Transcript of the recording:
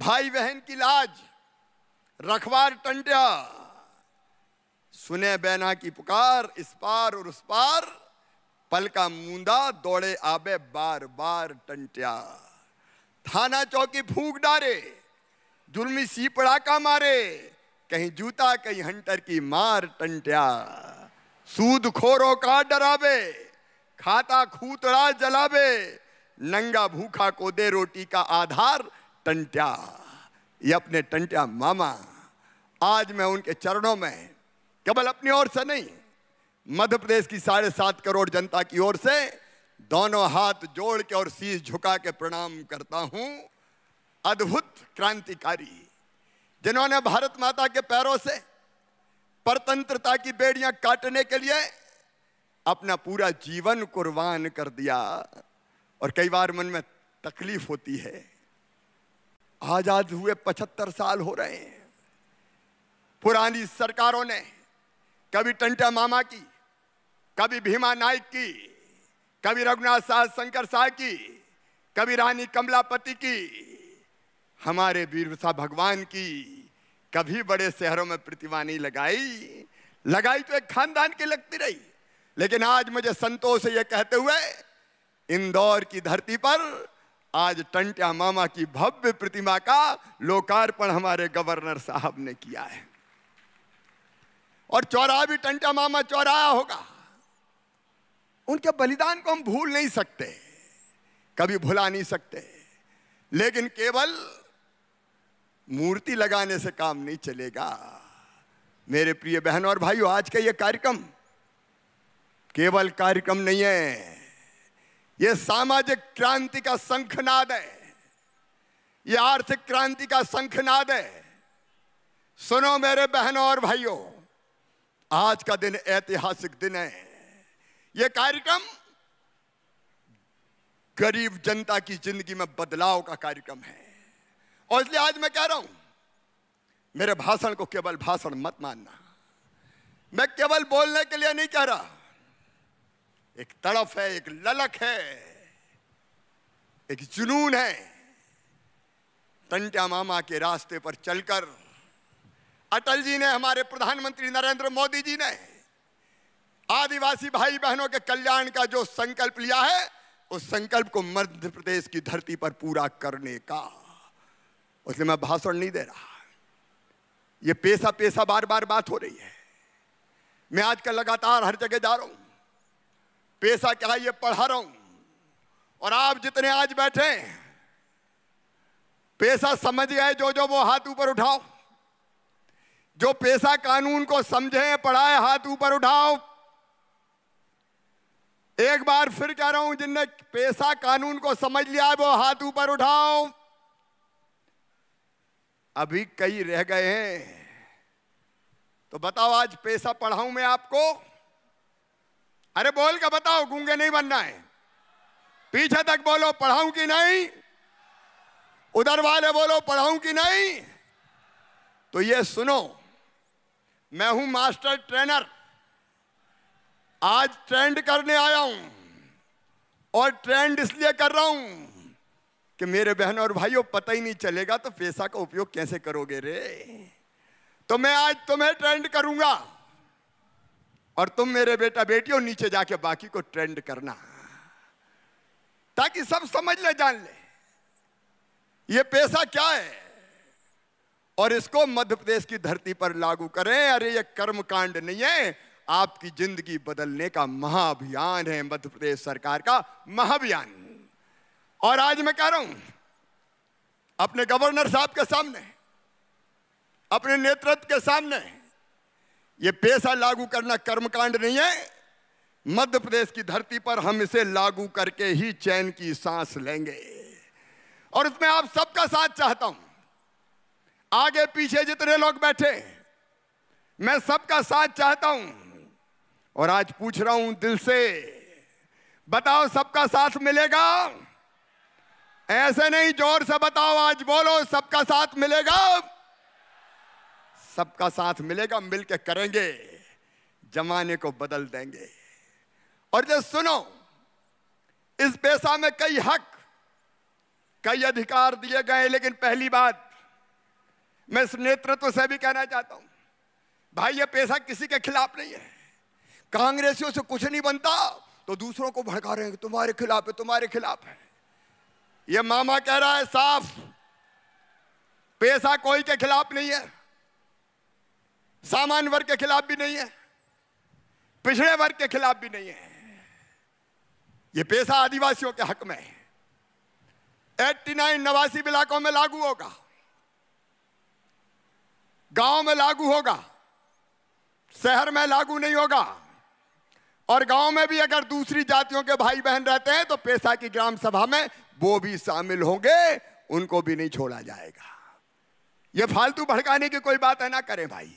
भाई बहन की लाज रखवार टंटिया सुने बैना की पुकार इस पार और उस पार पल का मूंदा दौड़े आबे बार बार टंटिया थाना चौकी फूक डारे जुर्मी सी पड़ाका मारे कहीं जूता कहीं हंटर की मार टंटिया सूद खोरों का डरावे खाता खूतड़ा जलावे नंगा भूखा को दे रोटी का आधार टंट्या ये अपने टंट्या मामा आज मैं उनके चरणों में केवल अपनी ओर से नहीं मध्य प्रदेश की साढ़े सात करोड़ जनता की ओर से दोनों हाथ जोड़ के और शीश झुका के प्रणाम करता हूं अद्भुत क्रांतिकारी जिन्होंने भारत माता के पैरों से परतंत्रता की बेड़ियां काटने के लिए अपना पूरा जीवन कुर्बान कर दिया और कई बार मन में तकलीफ होती है आजाद हुए पचहत्तर साल हो रहे हैं पुरानी सरकारों ने कभी टंटा मामा की कभी भीमा नाइक की कभी रघुनाथ शाह शंकर शाह की कभी रानी कमलापति की हमारे बीरसा भगवान की कभी बड़े शहरों में प्रतिमा नहीं लगाई लगाई तो एक खानदान की लगती रही लेकिन आज मुझे संतोष ये कहते हुए इंदौर की धरती पर आज टंट्या मामा की भव्य प्रतिमा का लोकार्पण हमारे गवर्नर साहब ने किया है और चौराहा भी टंट्या मामा चौराहा होगा उनके बलिदान को हम भूल नहीं सकते कभी भुला नहीं सकते लेकिन केवल मूर्ति लगाने से काम नहीं चलेगा मेरे प्रिय बहनों और भाइयों आज का यह कार्यक्रम केवल कार्यक्रम नहीं है यह सामाजिक क्रांति का शंखनाद है यह आर्थिक क्रांति का शंखनाद है सुनो मेरे बहनों और भाइयों आज का दिन ऐतिहासिक दिन है यह कार्यक्रम गरीब जनता की जिंदगी में बदलाव का कार्यक्रम है और इसलिए आज मैं कह रहा हूं मेरे भाषण को केवल भाषण मत मानना मैं केवल बोलने के लिए नहीं कह रहा एक तड़फ है एक ललक है एक जुनून है टंटा मामा के रास्ते पर चलकर अटल जी ने हमारे प्रधानमंत्री नरेंद्र मोदी जी ने आदिवासी भाई बहनों के कल्याण का जो संकल्प लिया है उस संकल्प को मध्य प्रदेश की धरती पर पूरा करने का उसलिए मैं भाषण नहीं दे रहा यह पेशा पेशा बार बार बात हो रही है मैं आजकल लगातार हर जगह जा रहा हूं पेशा क्या है ये पढ़ा रहा हूं और आप जितने आज बैठे हैं पेशा समझ गए जो जो वो हाथ ऊपर उठाओ जो पेशा कानून को समझे पढ़ाए हाथ ऊपर उठाओ एक बार फिर कह रहा हूं जिनने पेशा कानून को समझ लिया है वो हाथ ऊपर उठाओ अभी कई रह गए हैं तो बताओ आज पेशा पढ़ाऊं मैं आपको अरे बोल के बताओ गूंगे नहीं बनना है पीछे तक बोलो पढ़ाऊं कि नहीं उधर वाले बोलो पढ़ाऊं कि नहीं तो ये सुनो मैं हूं मास्टर ट्रेनर आज ट्रेंड करने आया हूं और ट्रेंड इसलिए कर रहा हूं कि मेरे बहनों और भाइयों पता ही नहीं चलेगा तो पैसा का उपयोग कैसे करोगे रे तो मैं आज तुम्हें ट्रेंड करूंगा और तुम मेरे बेटा बेटियों नीचे जाके बाकी को ट्रेंड करना ताकि सब समझ ले जान ले ये पैसा क्या है और इसको मध्य प्रदेश की धरती पर लागू करें अरे ये कर्म कांड नहीं है आपकी जिंदगी बदलने का महाअभियान है मध्य प्रदेश सरकार का महाअभियान और आज मैं कह रहा हूं अपने गवर्नर साहब के सामने अपने नेतृत्व के सामने ये पैसा लागू करना कर्मकांड नहीं है मध्य प्रदेश की धरती पर हम इसे लागू करके ही चैन की सांस लेंगे और इसमें आप सबका साथ चाहता हूं आगे पीछे जितने लोग बैठे मैं सबका साथ चाहता हूं और आज पूछ रहा हूं दिल से बताओ सबका साथ मिलेगा ऐसे नहीं जोर से बताओ आज बोलो सबका साथ मिलेगा सबका साथ मिलेगा मिलके करेंगे जमाने को बदल देंगे और जब सुनो इस पेशा में कई हक कई अधिकार दिए गए लेकिन पहली बात मैं इस नेतृत्व से भी कहना चाहता हूं भाई ये पेशा किसी के खिलाफ नहीं है कांग्रेसियों से कुछ नहीं बनता तो दूसरों को भड़का रहे हैं तुम्हारे खिलाफ है तुम्हारे खिलाफ है ये मामा कह रहा है साफ पैसा कोई के खिलाफ नहीं है सामान्य वर्ग के खिलाफ भी नहीं है पिछड़े वर्ग के खिलाफ भी नहीं है ये पैसा आदिवासियों के हक में है एट्टी नाइन नवासी इलाकों में लागू होगा गांव में लागू होगा शहर में लागू नहीं होगा और गांव में भी अगर दूसरी जातियों के भाई बहन रहते हैं तो पेशा की ग्राम सभा में वो भी शामिल होंगे उनको भी नहीं छोड़ा जाएगा ये फालतू भड़काने की कोई बात है ना करें भाई